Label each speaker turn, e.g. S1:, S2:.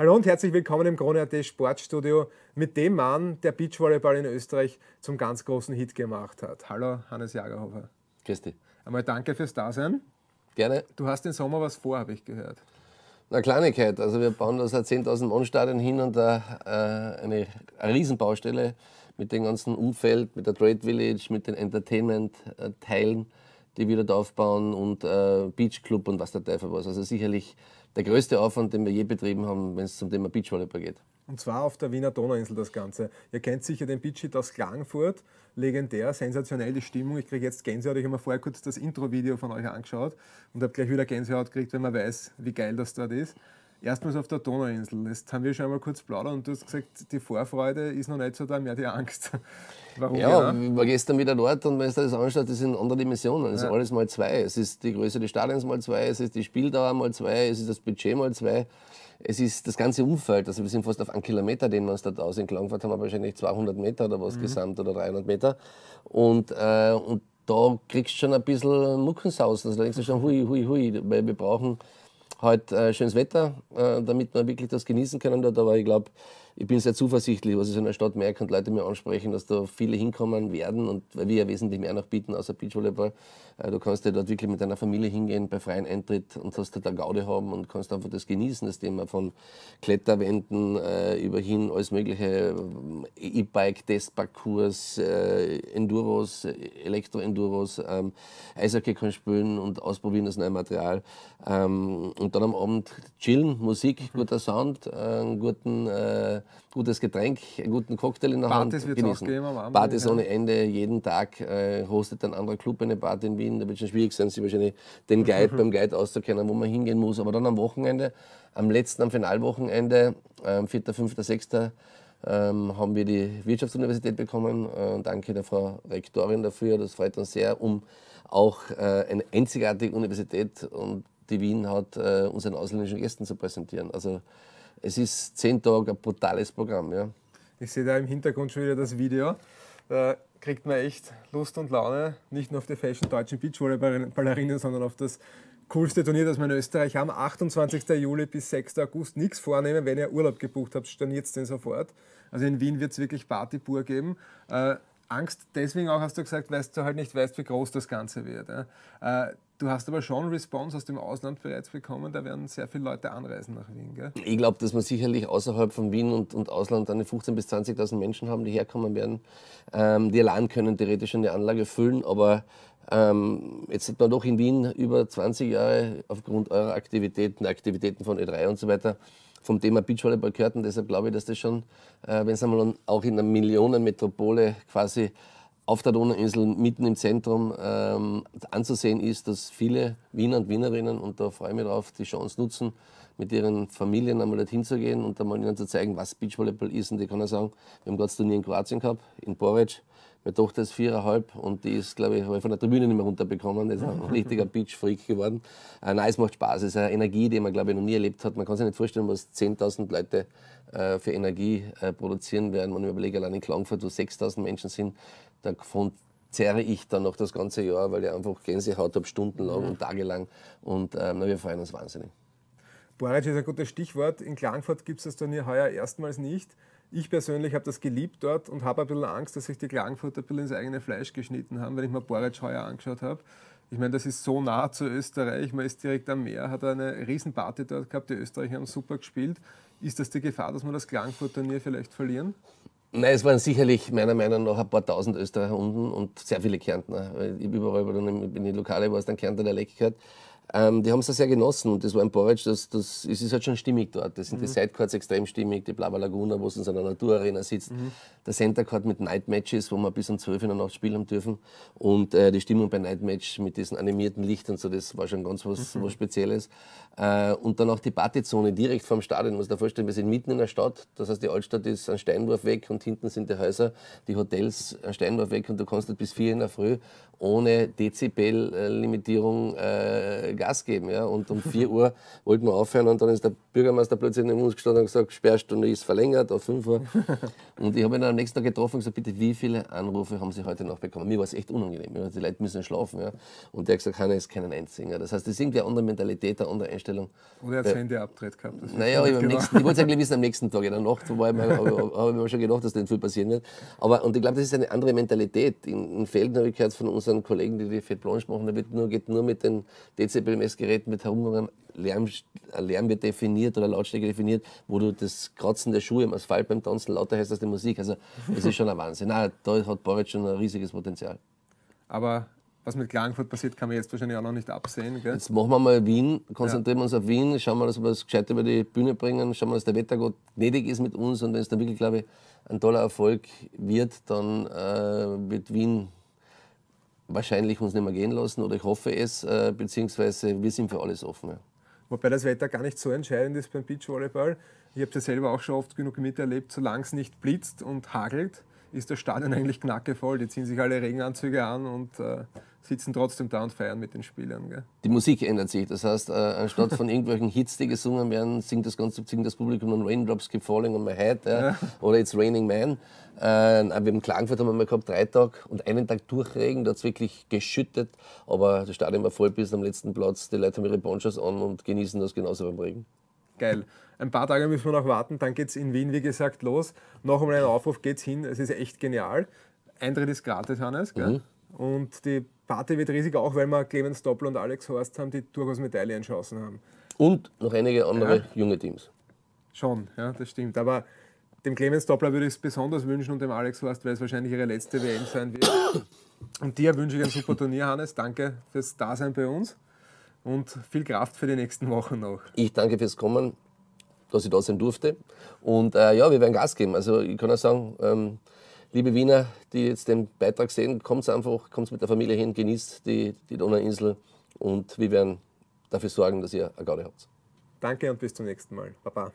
S1: Hallo und herzlich willkommen im AT Sportstudio mit dem Mann, der Beachvolleyball in Österreich zum ganz großen Hit gemacht hat. Hallo Hannes Jagerhofer. Grüß dich. Einmal danke fürs Dasein.
S2: Gerne. Du hast den Sommer was vor, habe ich gehört. Eine Kleinigkeit. Also wir bauen das 10.000 Mann Stadion hin und da äh, eine, äh, eine Riesenbaustelle mit dem ganzen Umfeld, mit der Trade Village, mit den Entertainment-Teilen. Äh, die wieder da aufbauen und äh, Beachclub und was der Teufel was. Also sicherlich der größte Aufwand, den wir je betrieben haben, wenn es zum Thema Beachvolleyball geht.
S1: Und zwar auf der Wiener Donauinsel das Ganze. Ihr kennt sicher den Beachhit aus Klagenfurt. Legendär, sensationell die Stimmung. Ich kriege jetzt Gänsehaut. Ich habe mir vorher kurz das Intro-Video von euch angeschaut und habe gleich wieder Gänsehaut gekriegt, wenn man weiß, wie geil das dort ist erstmals auf der Donauinsel. Jetzt haben wir schon einmal kurz plaudert und du hast gesagt, die Vorfreude ist noch nicht so da, mehr die Angst. Warum? Ja, genau?
S2: ich war gestern wieder dort und wenn du das anschaut, das sind andere Dimensionen. Es ja. ist alles mal zwei. Es ist die Größe des Stadions mal zwei, es ist die Spieldauer mal zwei, es ist das Budget mal zwei. Es ist das ganze Umfeld, also wir sind fast auf einen Kilometer, den wir uns da draußen entlang haben, aber wahrscheinlich 200 Meter oder was mhm. gesamt oder 300 Meter. Und, äh, und da kriegst du schon ein bisschen Muckensausen. Also da denkst du schon, hui, hui, hui, weil wir brauchen heute halt, äh, schönes Wetter, äh, damit wir wirklich das genießen können dort. Aber ich glaube, ich bin sehr zuversichtlich, was ich in der Stadt merke und Leute mir ansprechen, dass da viele hinkommen werden und weil wir ja wesentlich mehr noch bieten außer Beachvolleyball. Äh, du kannst ja dort wirklich mit deiner Familie hingehen bei freien Eintritt und hast da Gaude haben und kannst einfach das genießen, das Thema von Kletterwänden äh, über alles Mögliche, E-Bike-Testparcours, äh, Enduros, Elektro-Enduros, ähm, Eishockey kann spielen und ausprobieren das neue Material. Ähm, und dann am Abend chillen, Musik, mhm. guter Sound, äh, guten, äh, gutes Getränk, einen guten Cocktail in der Partys Hand. Partys wird es am Abend. Partys ohne Ende, jeden Tag äh, hostet ein anderer Club eine Party in Wien. Da wird es schon schwierig sein, sich wahrscheinlich den Guide beim Guide auszukennen, wo man hingehen muss. Aber dann am Wochenende, am letzten, am Finalwochenende, äh, 4., 5., 6., ähm, haben wir die Wirtschaftsuniversität bekommen. Äh, danke der Frau Rektorin dafür, das freut uns sehr, um auch äh, eine einzigartige Universität und die Wien hat, äh, unseren ausländischen Gästen zu präsentieren. Also es ist zehn Tage ein brutales Programm. Ja.
S1: Ich sehe da im Hintergrund schon wieder das Video. Da kriegt man echt Lust und Laune, nicht nur auf die Fashion Deutschen Beachvolleyballerinnen, sondern auf das coolste Turnier, das wir in Österreich haben. 28. Juli bis 6. August. Nichts vornehmen. Wenn ihr Urlaub gebucht habt, storniert es den sofort. Also in Wien wird es wirklich Party pur geben. Äh, Angst deswegen auch, hast du gesagt, weil du halt nicht weißt, wie groß das Ganze wird. Ja? Äh, du hast aber schon Response aus dem Ausland bereits bekommen, da werden sehr viele Leute anreisen nach Wien. Gell?
S2: Ich glaube, dass wir sicherlich außerhalb von Wien und, und Ausland eine 15.000 bis 20.000 Menschen haben, die herkommen werden, ähm, die allein können theoretisch schon die Anlage füllen, aber ähm, jetzt sind wir doch in Wien über 20 Jahre aufgrund eurer Aktivitäten, Aktivitäten von E3 und so weiter, vom Thema Beachvolleyball gehört. Und deshalb glaube ich, dass das schon, äh, wenn es einmal auch in einer Millionenmetropole quasi auf der Donauinsel mitten im Zentrum ähm, anzusehen ist, dass viele Wiener und Wienerinnen, und da freue ich mich drauf, die Chance nutzen, mit ihren Familien einmal dorthin zu gehen und einmal ihnen zu zeigen, was Beachvolleyball ist. Und ich kann auch sagen, wir haben gerade das Turnier in Kroatien gehabt, in Boric. Meine Tochter ist viereinhalb und die ist, glaube ich, habe ich von der Tribüne nicht mehr runterbekommen. Das ist ein richtiger Beach-Freak geworden. Äh, nein, es macht Spaß. Es ist eine Energie, die man, glaube ich, noch nie erlebt hat. Man kann sich nicht vorstellen, was 10.000 Leute äh, für Energie äh, produzieren werden. Wenn ich überlege, allein in Klangfurt, wo 6.000 Menschen sind, davon zerre ich dann noch das ganze Jahr, weil ich einfach Gänsehaut habe, stundenlang mhm. und
S1: tagelang. Und ähm, na, wir freuen uns wahnsinnig. Boric ist ein gutes Stichwort. In Klagenfurt gibt es das Turnier heuer erstmals nicht. Ich persönlich habe das geliebt dort und habe ein bisschen Angst, dass sich die Klagenfurter ein bisschen ins eigene Fleisch geschnitten haben, wenn ich mir Boric heuer angeschaut habe. Ich meine, das ist so nah zu Österreich, man ist direkt am Meer, hat eine Riesenparty dort gehabt, die Österreicher haben super gespielt. Ist das die Gefahr, dass wir das Klagenfurt-Turnier vielleicht verlieren?
S2: Nein, es waren sicherlich meiner Meinung nach ein paar tausend Österreicher unten und sehr viele Kärntner. Ich bin überall, wenn ich in die Lokale war, dann Kärntner Dialekt gehört. Ähm, die haben es sehr genossen und das war ein Porridge, das, das, es ist halt schon stimmig dort. Das sind mhm. die Sidecards extrem stimmig, die Blabla Laguna, wo es in so einer Naturarena sitzt, mhm. der Centercourt mit Night Matches, wo wir bis um 12 in der Nacht spielen dürfen und äh, die Stimmung bei Night Match mit diesen animierten Lichtern, so, das war schon ganz was, mhm. was Spezielles. Äh, und dann auch die Partyzone direkt vom Stadion, Man muss sich vorstellen, wir sind mitten in der Stadt, das heißt die Altstadt ist ein Steinwurf weg und hinten sind die Häuser, die Hotels ein Steinwurf weg und du kannst halt bis 4 in der Früh ohne Dezibel-Limitierung äh, Gas geben. Ja? Und um 4 Uhr wollten wir aufhören und dann ist der Bürgermeister plötzlich neben uns gestanden und gesagt, Sperrstunde ist verlängert auf 5 Uhr. Und ich habe ihn dann am nächsten Tag getroffen und gesagt, bitte, wie viele Anrufe haben Sie heute noch bekommen? Mir war es echt unangenehm. Ja? Die Leute müssen schlafen. Ja? Und der hat gesagt, Hanna ist keinen einzigen. Ja? Das heißt, das ist irgendwie eine andere Mentalität, eine andere Einstellung. Oder er hat das äh, Handy gehabt. Naja, ich, genau. ich wollte es eigentlich wissen am nächsten Tag. In der Nacht habe ich mir schon gedacht, dass das nicht viel passieren wird. Aber, und ich glaube, das ist eine andere Mentalität. In, in Felden habe ich gehört von unseren Kollegen, die die Fett Blanche machen, da wird nur, geht nur mit den DZB BMS-Gerät mit Herumgang Lärm, äh, Lärm wird definiert oder Lautstärke definiert, wo du das Kratzen der Schuhe im Asphalt beim Tanzen lauter hörst als die Musik. Also das ist schon ein Wahnsinn. Nein, da hat Boric schon ein riesiges Potenzial.
S1: Aber was mit Klagenfurt passiert, kann man jetzt wahrscheinlich auch noch nicht absehen. Gell? Jetzt machen wir mal
S2: Wien, konzentrieren ja. uns auf Wien, schauen wir, dass wir das gescheit über die Bühne bringen, schauen wir, dass der Wettergott gnädig ist mit uns und wenn es dann wirklich, glaube ich, ein toller Erfolg wird, dann äh, wird Wien wahrscheinlich uns nicht mehr gehen lassen oder ich hoffe es, äh, beziehungsweise wir sind für alles offen. Ja.
S1: Wobei das Wetter gar nicht so entscheidend ist beim Beachvolleyball. Ich habe das selber auch schon oft genug miterlebt, solange es nicht blitzt und hagelt, ist das Stadion eigentlich knackevoll. Die ziehen sich alle Regenanzüge an und äh, sitzen trotzdem da und feiern mit den Spielern. Gell?
S2: Die Musik ändert sich. Das heißt, äh, anstatt von irgendwelchen Hits, die gesungen werden, singt das ganze singt das Publikum dann Raindrops Keep Falling on My Head ja? Ja. oder It's Raining Man. Äh, wir haben Klagenfurt haben wir mal gehabt, drei Tage und einen Tag Durchregen, da hat es wirklich geschüttet. Aber das Stadion war voll bis am letzten Platz. Die Leute haben ihre Ponchos an und genießen das genauso beim Regen
S1: geil. Ein paar Tage müssen wir noch warten, dann geht es in Wien, wie gesagt, los. Noch einmal ein Aufruf, geht's hin, es ist echt genial. Eintritt ist gratis, Hannes. Mhm. Und die Party wird riesig, auch weil wir Clemens Doppel und Alex Horst haben, die durchaus Medaillenchancen haben. Und noch einige andere ja. junge Teams. Schon, ja, das stimmt. Aber dem Clemens Doppler würde ich es besonders wünschen und dem Alex Horst, weil es wahrscheinlich ihre letzte WM sein wird. Und dir wünsche ich ein super Turnier, Hannes. Danke fürs Dasein bei uns und viel Kraft für die nächsten Wochen noch.
S2: Ich danke fürs Kommen, dass ich da sein durfte. Und äh, ja, wir werden Gas geben. Also ich kann auch sagen, ähm, liebe Wiener, die jetzt den Beitrag sehen, kommt einfach, kommt mit der Familie hin, genießt die, die Donauinsel und wir werden dafür sorgen, dass ihr eine Garde habt.
S1: Danke und bis zum nächsten Mal. Baba.